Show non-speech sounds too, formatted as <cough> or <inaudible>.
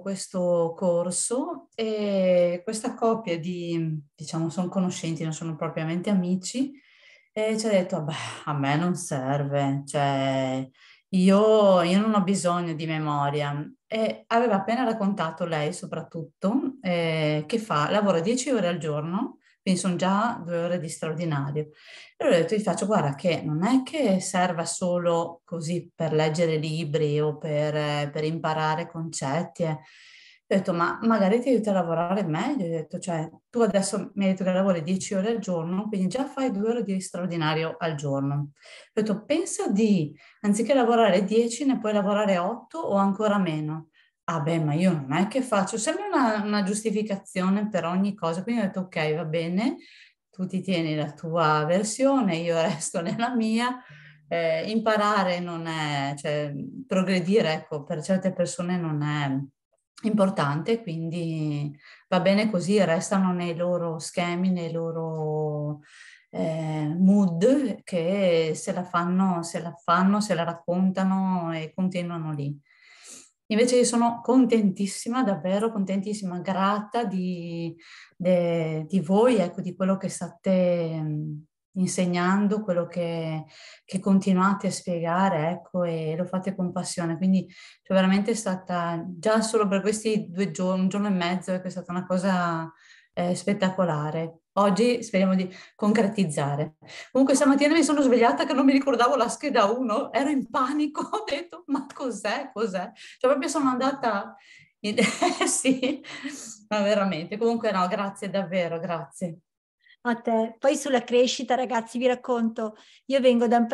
questo corso e questa coppia di, diciamo, sono conoscenti, non sono propriamente amici, e ci ha detto, vabbè, a me non serve, cioè io, io, non ho bisogno di memoria. E aveva appena raccontato lei soprattutto eh, che fa, lavora 10 ore al giorno quindi sono già due ore di straordinario. E allora ho detto, gli faccio, guarda che non è che serva solo così per leggere libri o per, per imparare concetti. Eh. Ho detto, ma magari ti aiuta a lavorare meglio. Ho detto, cioè, tu adesso mi hai detto che lavori 10 ore al giorno, quindi già fai due ore di straordinario al giorno. Ho detto, pensa di, anziché lavorare dieci, ne puoi lavorare otto o ancora meno ah beh, ma io non è che faccio, sembra una, una giustificazione per ogni cosa, quindi ho detto ok, va bene, tu ti tieni la tua versione, io <laughs> resto nella mia. Eh, imparare non è, cioè progredire ecco, per certe persone non è importante, quindi va bene così, restano nei loro schemi, nei loro eh, mood che se la fanno, se la fanno, se la raccontano e continuano lì. Invece io sono contentissima, davvero contentissima, grata di, de, di voi, ecco, di quello che state insegnando, quello che, che continuate a spiegare, ecco, e lo fate con passione. Quindi cioè, veramente è stata, già solo per questi due giorni, un giorno e mezzo, ecco, è stata una cosa eh, spettacolare. Oggi speriamo di concretizzare. Comunque stamattina mi sono svegliata che non mi ricordavo la scheda 1, ero in panico, <laughs> ho detto ma cos'è, cos'è? Cioè proprio sono andata, <laughs> in... Eh, sì, ma veramente. Comunque no, grazie davvero, grazie. A te. Poi sulla crescita ragazzi vi racconto, io vengo da un